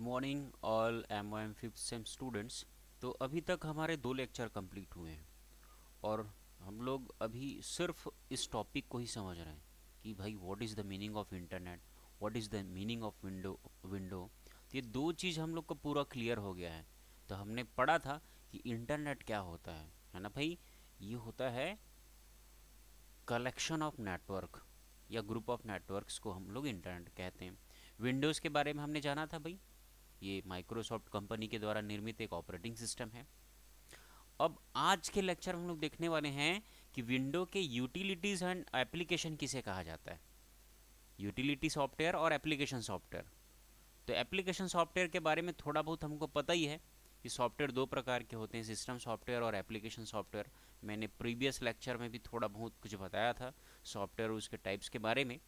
good morning all M O M fifth sem students तो अभी तक हमारे दो लेक्चर कंप्लीट हुए हैं और हम लोग अभी सिर्फ इस टॉपिक को ही समझ रहे हैं कि भाई what is the meaning of internet what is the meaning of window window ये दो चीज़ हम लोग को पूरा क्लियर हो गया है तो हमने पढ़ा था कि इंटरनेट क्या होता है है ना भाई ये होता है कलेक्शन ऑफ नेटवर्क या ग्रुप ऑफ नेटवर्क्स को हम लोग इंटरनेट कहते हैं विंडोज़ के बारे में हमने जाना था भाई ये माइक्रोसॉफ्ट कंपनी के द्वारा निर्मित एक ऑपरेटिंग सिस्टम है अब आज के लेक्चर में हम लोग देखने वाले हैं कि विंडो के यूटिलिटीज़ एंड एप्लीकेशन किसे कहा जाता है यूटिलिटी सॉफ्टवेयर और एप्लीकेशन सॉफ्टवेयर तो एप्लीकेशन सॉफ्टवेयर के बारे में थोड़ा बहुत हमको पता ही है कि सॉफ्टवेयर दो प्रकार के होते हैं सिस्टम सॉफ्टवेयर और एप्लीकेशन सॉफ्टवेयर मैंने प्रीवियस लेक्चर में भी थोड़ा बहुत कुछ बताया था सॉफ्टवेयर उसके टाइप्स के बारे में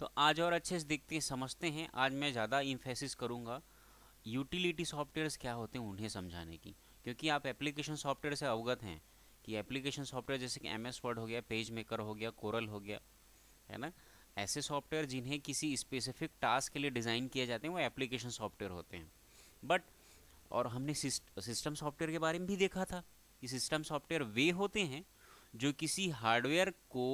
तो आज और अच्छे से देखते हैं समझते हैं आज मैं ज़्यादा इन्फेसिस करूँगा यूटिलिटी सॉफ्टवेयर्स क्या होते हैं उन्हें समझाने की क्योंकि आप एप्लीकेशन सॉफ्टवेयर से अवगत हैं कि एप्लीकेशन सॉफ्टवेयर जैसे कि एम एस वर्ड हो गया पेज मेकर हो गया कोरल हो गया है ना ऐसे सॉफ्टवेयर जिन्हें किसी स्पेसिफिक टास्क के लिए डिज़ाइन किए जाते हैं वो एप्लीकेशन सॉफ्टवेयर होते हैं बट और हमने सिस्टम सॉफ्टवेयर के बारे में भी देखा था कि सिस्टम सॉफ्टवेयर वे होते हैं जो किसी हार्डवेयर को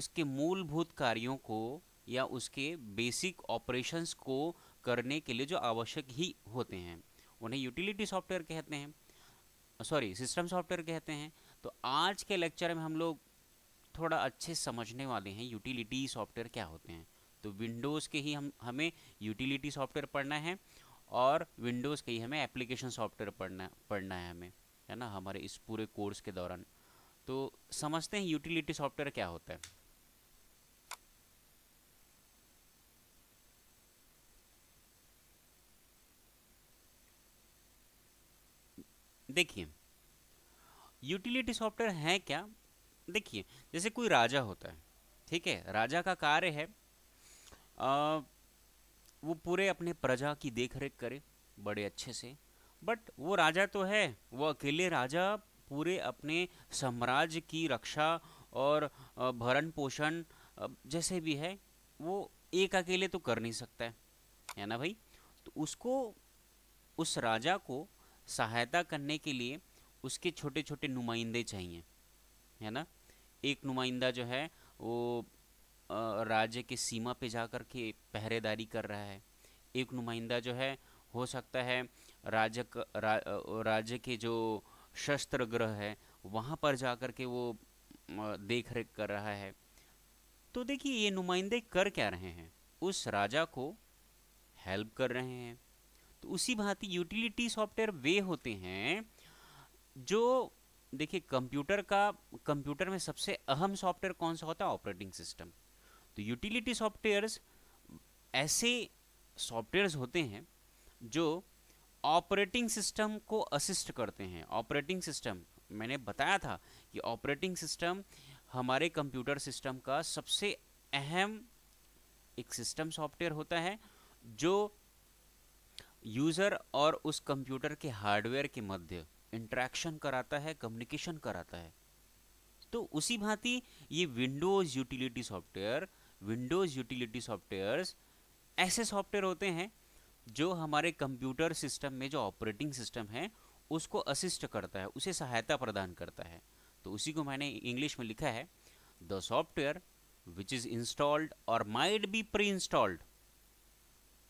उसके मूलभूत कार्यों को या उसके बेसिक ऑपरेशंस को करने के लिए जो आवश्यक ही होते हैं उन्हें यूटिलिटी सॉफ्टवेयर कहते हैं सॉरी सिस्टम सॉफ्टवेयर कहते हैं तो आज के लेक्चर में हम लोग थोड़ा अच्छे समझने वाले हैं यूटिलिटी सॉफ्टवेयर क्या होते हैं तो विंडोज़ के ही हम हमें यूटिलिटी सॉफ्टवेयर पढ़ना है और विंडोज़ के ही हमें एप्लीकेशन सॉफ्टवेयर पढ़ना पढ़ना है हमें है ना हमारे इस पूरे कोर्स के दौरान तो समझते हैं यूटिलिटी सॉफ्टवेयर क्या होता है देखिए यूटिलिटी सॉफ्टवेयर है क्या देखिए जैसे कोई राजा होता है ठीक है राजा का कार्य है आ, वो पूरे अपने प्रजा की देखरेख करे बड़े अच्छे से बट वो राजा तो है वो अकेले राजा पूरे अपने साम्राज्य की रक्षा और भरण पोषण जैसे भी है वो एक अकेले तो कर नहीं सकता है है ना भाई तो उसको उस राजा को सहायता करने के लिए उसके छोटे छोटे नुमाइंदे चाहिए है ना एक नुमाइंदा जो है वो राज्य के सीमा पे जा करके के पहरेदारी कर रहा है एक नुमाइंदा जो है हो सकता है राज्य राज्य के जो शस्त्र ग्रह है वहाँ पर जा कर के वो देख रेख कर रहा है तो देखिए ये नुमाइंदे कर क्या रहे हैं उस राजा को हेल्प कर रहे हैं तो उसी भांति यूटिलिटी सॉफ्टवेयर वे होते हैं जो देखिए कंप्यूटर का कंप्यूटर में सबसे अहम सॉफ्टवेयर कौन सा होता है ऑपरेटिंग सिस्टम तो यूटिलिटी सॉफ्टवेयर्स ऐसे सॉफ्टवेयर्स होते हैं जो ऑपरेटिंग सिस्टम को असिस्ट करते हैं ऑपरेटिंग सिस्टम मैंने बताया था कि ऑपरेटिंग सिस्टम हमारे कंप्यूटर सिस्टम का सबसे अहम एक सिस्टम सॉफ्टवेयर होता है जो यूज़र और उस कंप्यूटर के हार्डवेयर के मध्य इंट्रैक्शन कराता है कम्युनिकेशन कराता है तो उसी भांति ये windows utility software windows utility softwares ऐसे सॉफ्टवेयर होते हैं जो हमारे कंप्यूटर सिस्टम में जो ऑपरेटिंग सिस्टम है उसको असिस्ट करता है उसे सहायता प्रदान करता है तो उसी को मैंने इंग्लिश में लिखा है the software which is installed और might be pre installed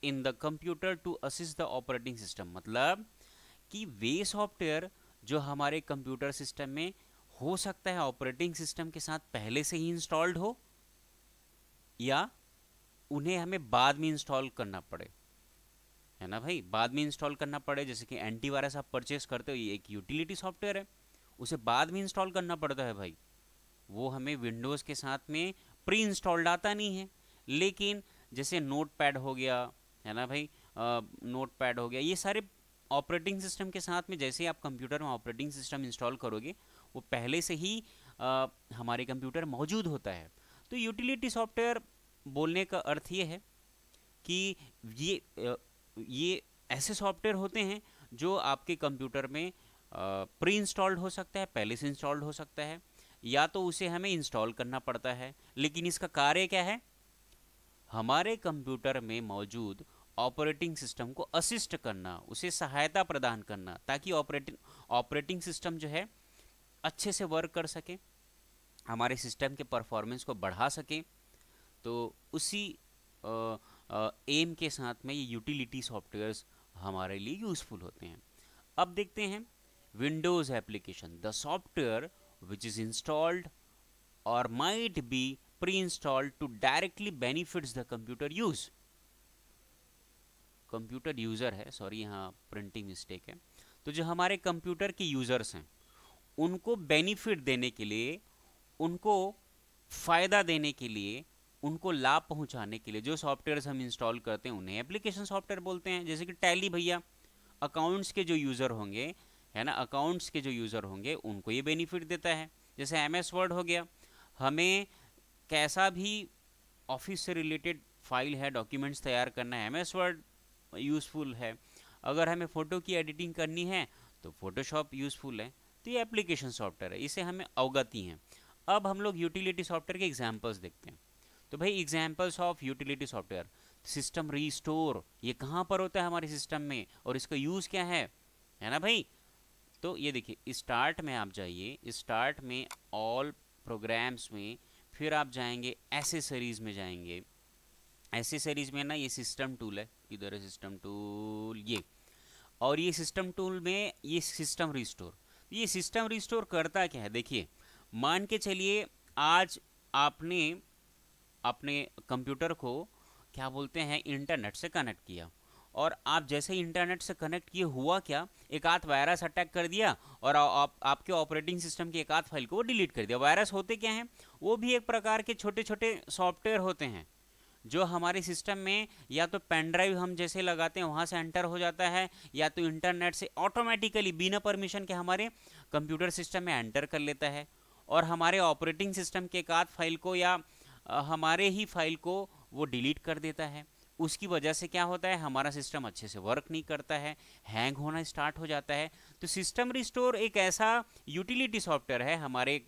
in the computer to assist the operating system मतलब कि वे सॉफ्टवेयर जो हमारे कंप्यूटर सिस्टम में हो सकता है ऑपरेटिंग सिस्टम के साथ पहले से ही इंस्टॉल्ड हो या उन्हें हमें बाद में इंस्टॉल करना पड़े है ना भाई बाद में इंस्टॉल करना पड़े जैसे कि एंटीवायरस आप परचेस करते हो ये एक यूटिलिटी सॉफ्टवेयर है उसे बाद में इंस्टॉल करना पड़ता है भाई वो हमें विंडोज़ के साथ में प्री इंस्टॉल्ड आता नहीं है लेकिन जैसे नोट पैड हो गया है ना भाई नोट पैड हो गया ये सारे ऑपरेटिंग सिस्टम के साथ में जैसे ही आप कंप्यूटर में ऑपरेटिंग सिस्टम इंस्टॉल करोगे वो पहले से ही आ, हमारे कंप्यूटर मौजूद होता है तो यूटिलिटी सॉफ्टवेयर बोलने का अर्थ ये है कि ये ये ऐसे सॉफ्टवेयर होते हैं जो आपके कंप्यूटर में प्री इंस्टॉल्ड हो सकता है पहले से इंस्टॉल्ड हो सकता है या तो उसे हमें इंस्टॉल करना पड़ता है लेकिन इसका कार्य क्या है हमारे कंप्यूटर में मौजूद ऑपरेटिंग सिस्टम को असिस्ट करना उसे सहायता प्रदान करना ताकि ऑपरेटिंग ऑपरेटिंग सिस्टम जो है अच्छे से वर्क कर सके हमारे सिस्टम के परफॉर्मेंस को बढ़ा सके तो उसी आ, आ, एम के साथ में ये यूटिलिटी सॉफ्टवेयर्स हमारे लिए यूज़फुल होते हैं अब देखते हैं windows application the software which is installed और might be pre installed to directly benefits the computer use computer user है सॉरी यहाँ प्रिंटिंग मिस्टेक है तो जो हमारे कंप्यूटर के यूज़र्स हैं उनको बेनिफिट देने के लिए उनको फ़ायदा देने के लिए उनको लाभ पहुंचाने के लिए जो सॉफ्टवेयर हम इंस्टॉल करते हैं उन्हें एप्लीकेशन सॉफ्टवेयर बोलते हैं जैसे कि टैली भैया अकाउंट्स के जो यूज़र होंगे है ना अकाउंट्स के जो यूज़र होंगे उनको ये बेनिफिट देता है जैसे एम एस वर्ड हो गया हमें कैसा भी ऑफिस से रिलेटेड फाइल है डॉक्यूमेंट्स तैयार करना है एम एस वर्ड यूज़फुल है अगर हमें फ़ोटो की एडिटिंग करनी है तो फोटोशॉप यूज़फुल है तो ये एप्लीकेशन सॉफ्टवेयर है इसे हमें अवगति हैं अब हम लोग यूटिलिटी सॉफ्टवेयर के एग्जाम्पल्स देखते हैं तो भाई examples of utility software system restore ये कहाँ पर होता है हमारे सिस्टम में और इसका यूज़ क्या है है ना भाई तो ये देखिए स्टार्ट में आप जाइए स्टार्ट में ऑल प्रोग्राम्स में फिर आप जाएंगे एसेसरीज़ में जाएंगे एसेसरीज़ में ना ये सिस्टम टूल है की तरह सिस्टम टूल ये और ये सिस्टम टूल में ये सिस्टम रिस्टोर तो ये सिस्टम रिस्टोर करता क्या है देखिए मान के चलिए आज आपने अपने कंप्यूटर को क्या बोलते हैं इंटरनेट से कनेक्ट किया और आप जैसे इंटरनेट से कनेक्ट किए हुआ क्या एक आध वायरस अटैक कर दिया और आप आपके ऑपरेटिंग सिस्टम की एक आध फाइल को डिलीट कर दिया वायरस होते क्या हैं वो भी एक प्रकार के छोटे छोटे सॉफ्टवेयर होते हैं जो हमारे सिस्टम में या तो पेन ड्राइव हम जैसे लगाते हैं वहाँ से एंटर हो जाता है या तो इंटरनेट से ऑटोमेटिकली बिना परमिशन के हमारे कंप्यूटर सिस्टम में एंटर कर लेता है और हमारे ऑपरेटिंग सिस्टम के एकाध फाइल को या हमारे ही फाइल को वो डिलीट कर देता है उसकी वजह से क्या होता है हमारा सिस्टम अच्छे से वर्क नहीं करता है हैंग होना स्टार्ट हो जाता है तो सिस्टम रिस्टोर एक ऐसा यूटिलिटी सॉफ्टवेयर है हमारे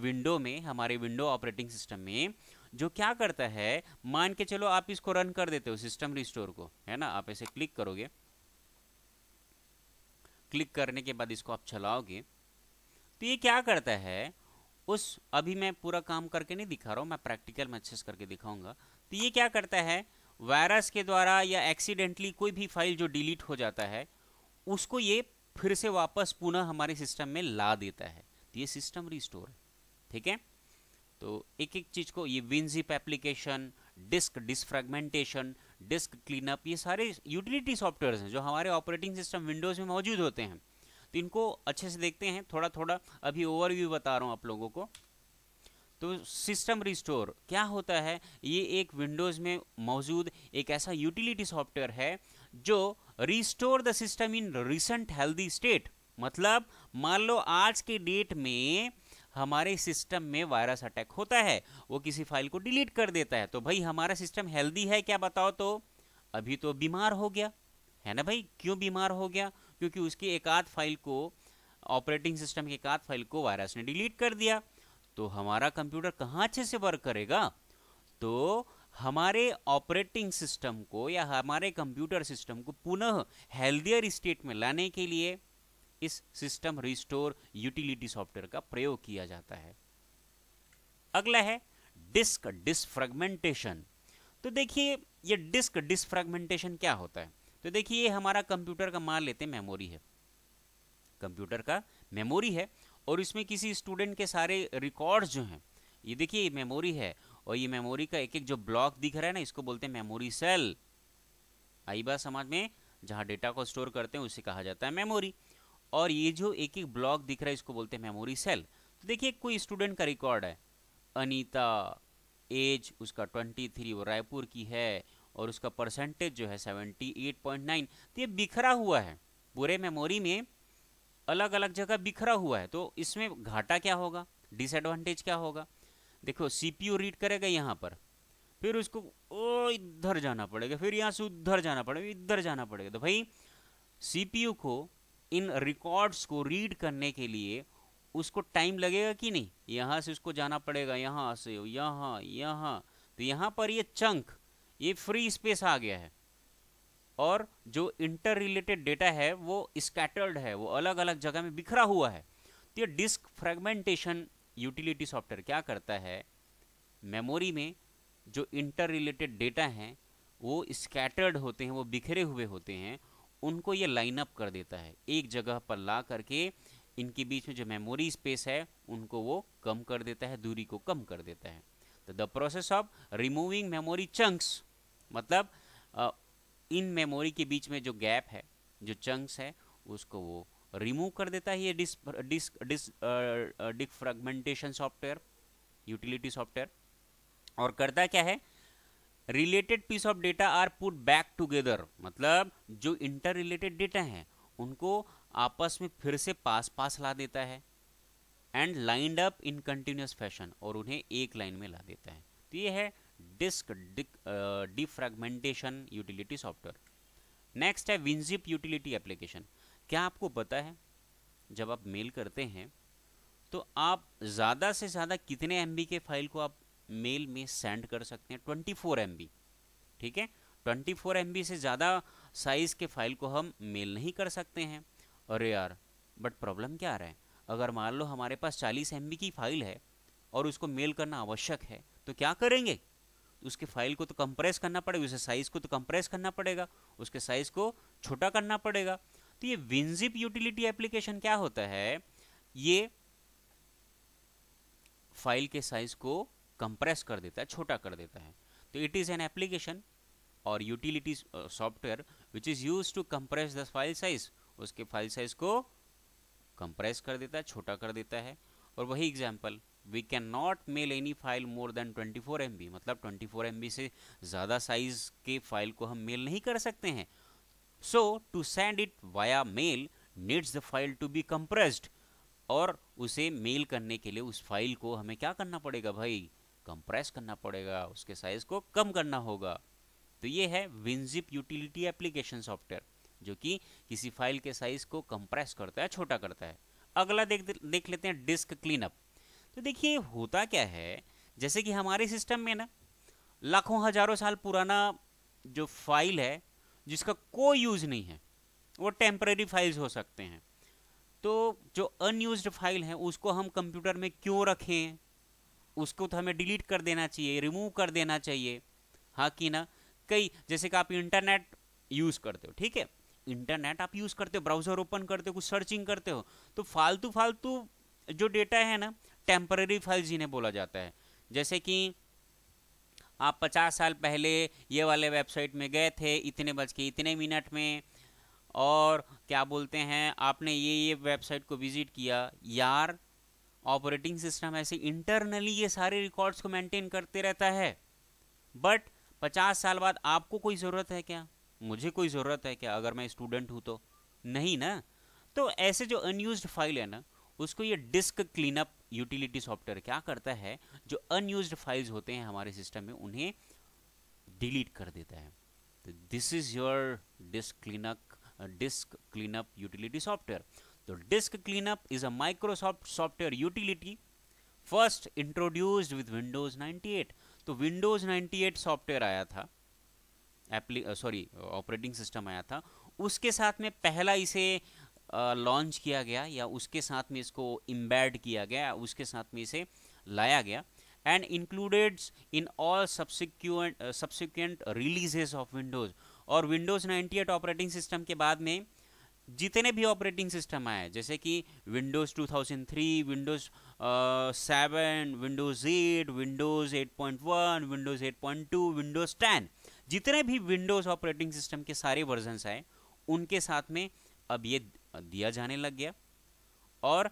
विंडो में हमारे विंडो ऑपरेटिंग सिस्टम में जो क्या करता है मान के चलो आप इसको रन कर देते हो सिस्टम रिस्टोर को है ना आप ऐसे क्लिक करोगे क्लिक करने के बाद इसको आप चलाओगे तो ये क्या करता है उस अभी मैं पूरा काम करके नहीं दिखा रहा हूँ मैं प्रैक्टिकल में अच्छे से करके दिखाऊंगा तो ये क्या करता है वायरस के द्वारा या एक्सीडेंटली कोई भी फाइल जो डिलीट हो जाता है उसको ये फिर से वापस पुनः हमारे सिस्टम में ला देता है तो ये सिस्टम रिस्टोर ठीक है तो एक एक चीज़ को ये WinZip application disk defragmentation disk cleanup ये सारे यूटिलिटी सॉफ्टवेयर हैं जो हमारे ऑपरेटिंग सिस्टम विंडोज़ में मौजूद होते हैं तो इनको अच्छे से देखते हैं थोड़ा थोड़ा अभी ओवरव्यू बता रहा हूँ आप लोगों को तो सिस्टम रिस्टोर क्या होता है ये एक विंडोज़ में मौजूद एक ऐसा यूटिलिटी सॉफ्टवेयर है जो restore the system in recent healthy state मतलब मान लो आज के डेट में हमारे सिस्टम में वायरस अटैक होता है वो किसी फाइल को डिलीट कर देता है तो भाई हमारा सिस्टम हेल्दी है क्या बताओ तो अभी तो बीमार हो गया है ना भाई क्यों बीमार हो गया क्योंकि उसकी एक आध फाइल को ऑपरेटिंग सिस्टम की एक आध फाइल को वायरस ने डिलीट कर दिया तो हमारा कंप्यूटर कहाँ अच्छे से वर्क करेगा तो हमारे ऑपरेटिंग सिस्टम को या हमारे कंप्यूटर सिस्टम को पुनः हेल्दियर स्टेट में लाने के लिए इस सिस्टम रिस्टोर यूटिलिटी सॉफ्टवेयर का प्रयोग किया जाता है अगला है डिस्क डिसफ्रेगमेंटेशन तो देखिए ये डिस्क डिसफ्रेगमेंटेशन क्या होता है तो देखिए ये हमारा कंप्यूटर का मान लेते हैं मेमोरी है कंप्यूटर का मेमोरी है और इसमें किसी स्टूडेंट के सारे रिकॉर्ड्स जो हैं ये देखिए ये मेमोरी है और ये मेमोरी का एक एक जो ब्लॉक दिख रहा है ना इसको बोलते हैं मेमोरी सेल आई बात समाज में जहाँ डेटा को स्टोर करते हैं उसे कहा जाता है मेमोरी और ये जो एक एक ब्लॉक दिख रहा है इसको बोलते हैं मेमोरी सेल तो देखिए कोई स्टूडेंट का रिकॉर्ड है अनीता एज उसका ट्वेंटी थ्री वो रायपुर की है और उसका परसेंटेज जो है सेवेंटी एट पॉइंट नाइन तो ये बिखरा हुआ है पूरे मेमोरी में अलग अलग जगह बिखरा हुआ है तो इसमें घाटा क्या होगा डिसएडवांटेज क्या होगा देखो सी रीड करेगा यहाँ पर फिर उसको ओ इधर जाना पड़ेगा फिर यहाँ से उधर जाना पड़ेगा इधर जाना पड़ेगा तो भाई सी को इन रिकॉर्ड्स को रीड करने के लिए उसको टाइम लगेगा कि नहीं यहाँ से उसको जाना पड़ेगा यहाँ से यहाँ यहाँ तो यहाँ पर ये चंक ये फ्री स्पेस आ गया है और जो इंटर रिलेटेड डेटा है वो स्कैटर्ड है वो अलग अलग जगह में बिखरा हुआ है तो ये डिस्क फ्रेगमेंटेशन यूटिलिटी सॉफ्टवेयर क्या करता है मेमोरी में जो इंटर रिलेटेड डेटा हैं वो स्कैटर्ड होते हैं वो बिखरे हुए होते हैं उनको ये लाइनअप कर देता है एक जगह पर ला करके इनके बीच में जो मेमोरी स्पेस है उनको वो कम कर देता है दूरी को कम कर देता है तो the process of removing memory chunks मतलब इन मेमोरी के बीच में जो गैप है जो चंक्स है उसको वो रिमूव कर देता है ये dis disk dis defragmentation software utility software और करता क्या है related piece of data are put back together मतलब जो इंटर रिलेटेड डेटा है उनको आपस में फिर से पास पास ला देता है and lined up in continuous fashion और उन्हें एक लाइन में ला देता है तो ये है disk defragmentation utility software next है विंजिप यूटिलिटी एप्लीकेशन क्या आपको पता है जब आप मेल करते हैं तो आप ज़्यादा से ज़्यादा कितने एम के फाइल को आप मेल में सेंड कर सकते हैं ट्वेंटी फोर एम बी ठीक है ट्वेंटी फोर एम बी से ज़्यादा साइज़ के फाइल को हम मेल नहीं कर सकते हैं अरे यार बट प्रॉब्लम क्या आ रहा है अगर मान लो हमारे पास चालीस एम की फाइल है और उसको मेल करना आवश्यक है तो क्या करेंगे उसके फाइल को तो कंप्रेस करना पड़ेगा उसे साइज़ को तो कंप्रेस करना पड़ेगा उसके साइज़ को छोटा करना पड़ेगा तो ये विनजिप यूटिलिटी एप्लीकेशन क्या होता है ये फाइल के साइज़ को कंप्रेस कर देता है छोटा कर देता है तो इट इज़ एन एप्लीकेशन और utility software which is use to compress the file size उसके फाइल साइज को कंप्रेस कर देता है छोटा कर देता है और वही example we can not mail any file more than 24 four मतलब 24 फोर से ज़्यादा साइज के फाइल को हम मेल नहीं कर सकते हैं so to send it via mail needs the file to be compressed और उसे मेल करने के लिए उस फाइल को हमें क्या करना पड़ेगा भाई कंप्रेस करना पड़ेगा उसके साइज़ को कम करना होगा तो ये है विनजिप यूटिलिटी एप्लीकेशन सॉफ्टवेयर जो कि किसी फाइल के साइज़ को कंप्रेस करता है छोटा करता है अगला देख देख लेते हैं डिस्क क्लीनअप तो देखिए होता क्या है जैसे कि हमारे सिस्टम में ना लाखों हजारों साल पुराना जो फाइल है जिसका कोई यूज़ नहीं है वो टेम्प्रेरी फाइल्स हो सकते हैं तो जो अनयूज्ड फाइल हैं उसको हम कंप्यूटर में क्यों रखें उसको तो हमें डिलीट कर देना चाहिए रिमूव कर देना चाहिए हाँ कि ना कई जैसे कि आप इंटरनेट यूज़ करते हो ठीक है इंटरनेट आप यूज़ करते हो ब्राउज़र ओपन करते हो कुछ सर्चिंग करते हो तो फालतू फालतू जो डेटा है ना टेम्पररी फाइल जिन्हें बोला जाता है जैसे कि आप पचास साल पहले ये वाले वेबसाइट में गए थे इतने बज के इतने मिनट में और क्या बोलते हैं आपने ये ये वेबसाइट को विज़िट किया यार ऑपरेटिंग सिस्टम ऐसे इंटरनली ये सारे रिकॉर्ड्स को मेंटेन करते रहता है बट 50 साल बाद आपको कोई ज़रूरत है क्या मुझे कोई ज़रूरत है क्या अगर मैं स्टूडेंट हूँ तो नहीं ना तो ऐसे जो अनयूज फाइल है ना उसको ये डिस्क क्लीनअप यूटिलिटी सॉफ्टवेयर क्या करता है जो अनयूज फाइल्स होते हैं हमारे सिस्टम में उन्हें डिलीट कर देता है तो this is your disk cleanup disk cleanup utility software तो disk cleanup is a Microsoft software utility first introduced with windows 98 तो विंडोज 98 सॉफ्टवेयर आया था एप्ली सॉरी ऑपरेटिंग सिस्टम आया था उसके साथ में पहला इसे लॉन्च uh, किया गया या उसके साथ में इसको इम्बैड किया गया उसके साथ में इसे लाया गया and included in all subsequent subsequent releases of windows और विंडोज 98 ऑपरेटिंग सिस्टम के बाद में जितने भी ऑपरेटिंग सिस्टम आए जैसे कि windows 2003, windows seven windows eight windows 8.1, windows 8.2, windows 10 जितने भी विंडोज़ ऑपरेटिंग सिस्टम के सारे वर्जनस आए उनके साथ में अब ये दिया जाने लग गया और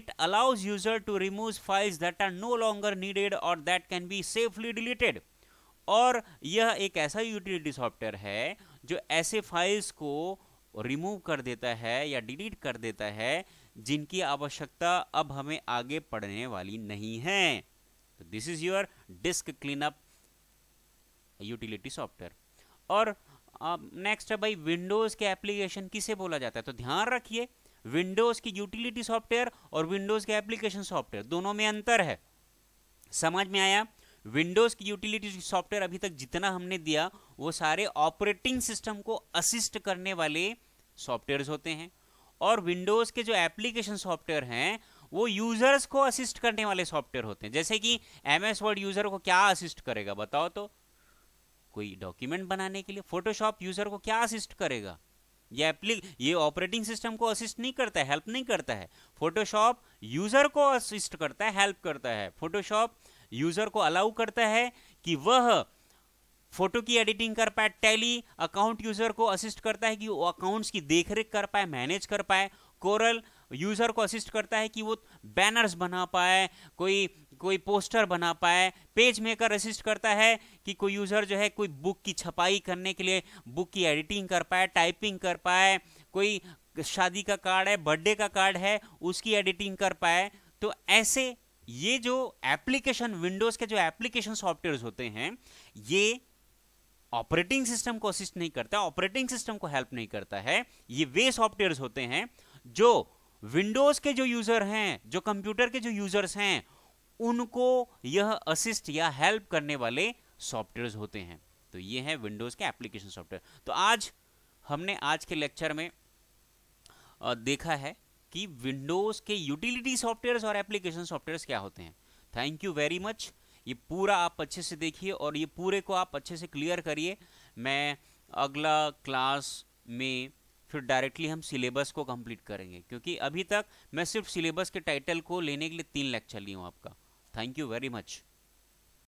it allows user to remove files that are no longer needed और that can be safely deleted और यह एक ऐसा यूटिलिटी सॉफ्टवेयर है जो ऐसे फाइल्स को रिमूव कर देता है या डिलीट कर देता है जिनकी आवश्यकता अब हमें आगे पढ़ने वाली नहीं है तो this is your disk cleanup utility software और नेक्स्ट है भाई विंडोज़ के एप्लीकेशन किसे बोला जाता है तो ध्यान रखिए विंडोज़ की यूटिलिटी सॉफ्टवेयर और विंडोज़ के एप्लीकेशन सॉफ्टवेयर दोनों में अंतर है समझ में आया विंडोज़ की यूटिलिटी सॉफ्टवेयर अभी तक जितना हमने दिया वो सारे ऑपरेटिंग सिस्टम को असिस्ट करने वाले सॉफ्टवेयर होते हैं और विंडोज़ के जो एप्लीकेशन सॉफ्टवेयर हैं वो यूज़र्स को असिस्ट करने वाले सॉफ्टवेयर होते हैं जैसे कि एम एस वर्ड यूज़र को क्या असिस्ट करेगा बताओ तो कोई डॉक्यूमेंट बनाने के लिए फोटोशॉप यूज़र को क्या असिस्ट करेगा ये एप्ली ये ऑपरेटिंग सिस्टम को असिस्ट नहीं करता है हेल्प नहीं करता है फोटोशॉप यूज़र को असिस्ट करता है हेल्प करता है फोटोशॉप यूजर को अलाउ करता है कि वह फोटो की एडिटिंग कर पाए टैली अकाउंट यूजर को असिस्ट करता है कि वो अकाउंट्स की देखरेख कर पाए मैनेज कर पाए कोरल यूजर को असिस्ट करता है कि वो बैनर्स बना पाए कोई कोई पोस्टर बना पाए पेज मेकर असिस्ट करता है कि कोई यूजर जो है कोई बुक की छपाई करने के लिए बुक की एडिटिंग कर पाए टाइपिंग कर पाए कोई शादी का कार्ड है बर्थडे का कार्ड है उसकी एडिटिंग कर पाए तो ऐसे ये जो एप्लीकेशन विंडोज के जो एप्लीकेशन सॉफ्टवेयर होते हैं ये ऑपरेटिंग सिस्टम को असिस्ट नहीं करता ऑपरेटिंग सिस्टम को हेल्प नहीं करता है ये वे सॉफ्टवेयर होते हैं जो विंडोज के जो यूजर हैं जो कंप्यूटर के जो यूजर्स हैं उनको यह असिस्ट या हेल्प करने वाले सॉफ्टवेयर होते हैं तो ये है विंडोज के एप्लीकेशन सॉफ्टवेयर तो आज हमने आज के लेक्चर में देखा है कि विंडोज़ के यूटिलिटी सॉफ्टवेयर और एप्लीकेशन सॉफ्टवेयर क्या होते हैं थैंक यू वेरी मच ये पूरा आप अच्छे से देखिए और ये पूरे को आप अच्छे से क्लियर करिए मैं अगला क्लास में फिर डायरेक्टली हम सिलेबस को कंप्लीट करेंगे क्योंकि अभी तक मैं सिर्फ सिलेबस के टाइटल को लेने के लिए तीन लेक्चर ली हूँ आपका थैंक यू वेरी मच